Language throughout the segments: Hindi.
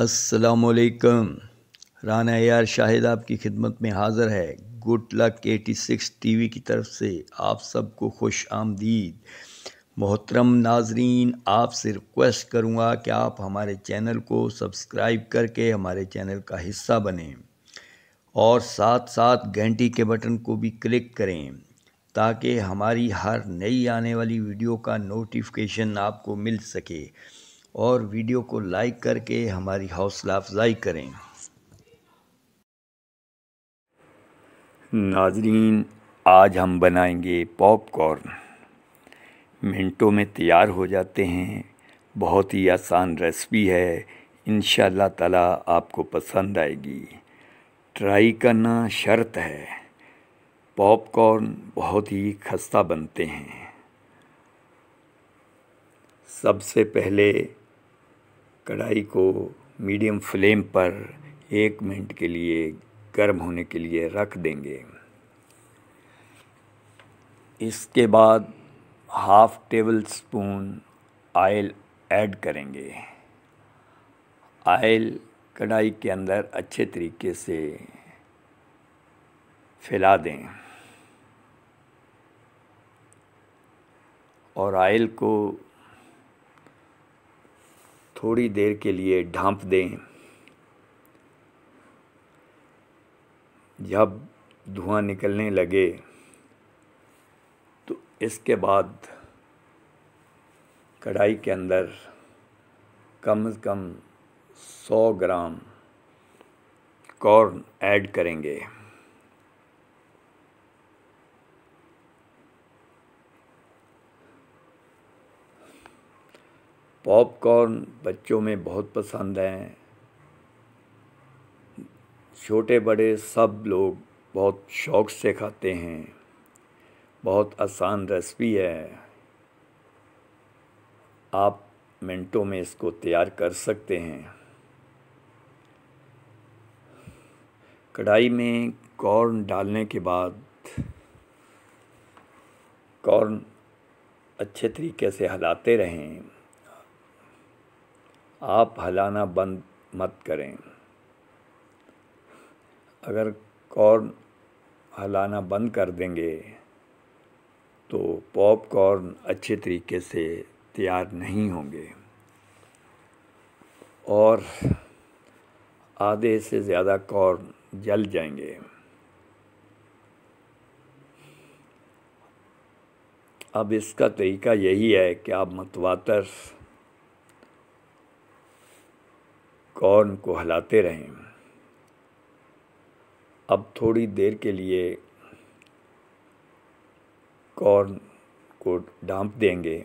असलकम राना यार शाहिद आपकी खिदमत में हाज़र है good luck eighty six T V की तरफ से आप सबको खुश आमदीद मोहतरम नाजरीन आपसे रिक्वेस्ट करूँगा कि आप हमारे चैनल को सब्सक्राइब करके हमारे चैनल का हिस्सा बने और साथ साथ घंटी के बटन को भी क्लिक करें ताकि हमारी हर नई आने वाली वीडियो का नोटिफिकेशन आपको मिल सके और वीडियो को लाइक करके हमारी हौसला अफजाई करें नाजरीन आज हम बनाएंगे पॉपकॉर्न मिनटों में तैयार हो जाते हैं बहुत ही आसान रेसिपी है इन ताला आपको पसंद आएगी ट्राई करना शर्त है पॉपकॉर्न बहुत ही खस्ता बनते हैं सबसे पहले कढ़ाई को मीडियम फ्लेम पर एक मिनट के लिए गर्म होने के लिए रख देंगे इसके बाद half tablespoon oil add करेंगे आयल कढ़ाई के अंदर अच्छे तरीके से फैला दें और आयल को थोड़ी देर के लिए ढांप दें जब धुआं निकलने लगे तो इसके बाद कढ़ाई के अंदर कम से कम 100 ग्राम कॉर्न ऐड करेंगे पॉपकॉर्न बच्चों में बहुत पसंद हैं छोटे बड़े सब लोग बहुत शौक़ से खाते हैं बहुत आसान रेसिपी है आप मिनटों में इसको तैयार कर सकते हैं कढ़ाई में कॉर्न डालने के बाद कॉर्न अच्छे तरीके से हलाते रहें आप हलाना बंद मत करें अगर कॉर्न हलाना बंद कर देंगे तो पॉपकॉर्न अच्छे तरीके से तैयार नहीं होंगे और आधे से ज़्यादा कॉर्न जल जाएंगे अब इसका तरीका यही है कि आप मतवातर कौन को हलाते रहें अब थोड़ी देर के लिए कौन को डांप देंगे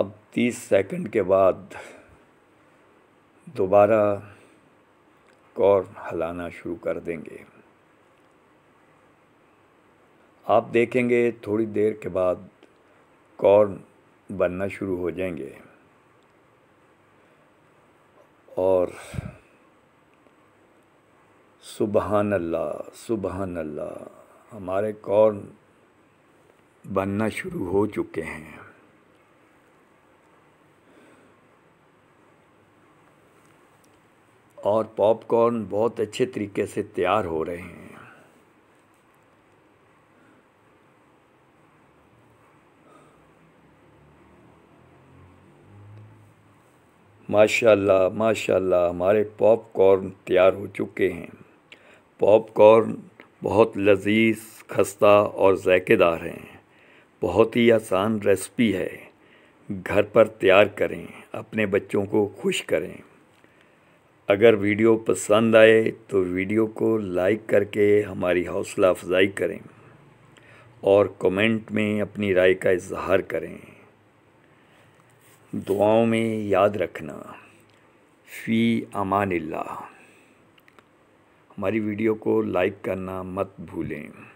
अब तीस सेकंड के बाद दोबारा कौन हलाना शुरू कर देंगे आप देखेंगे थोड़ी देर के बाद कॉर्न बनना शुरू हो जाएंगे और सुबहान अल्लाह सुबहान अल्लाह हमारे कौन बनना शुरू हो चुके हैं और पॉपकॉर्न बहुत अच्छे तरीके से तैयार हो रहे हैं माशाल्लाह माशाल्लाह हमारे पॉपकॉर्न तैयार हो चुके हैं पॉपकॉर्न बहुत लजीज खस्ता और ज़ायकेदार हैं बहुत ही आसान रेसिपी है घर पर तैयार करें अपने बच्चों को खुश करें अगर वीडियो पसंद आए तो वीडियो को लाइक करके हमारी हौसला अफजाई करें और कमेंट में अपनी राय का इजहार करें दुआओं में याद रखना फ़ी अमानिल्ला हमारी वीडियो को लाइक करना मत भूलें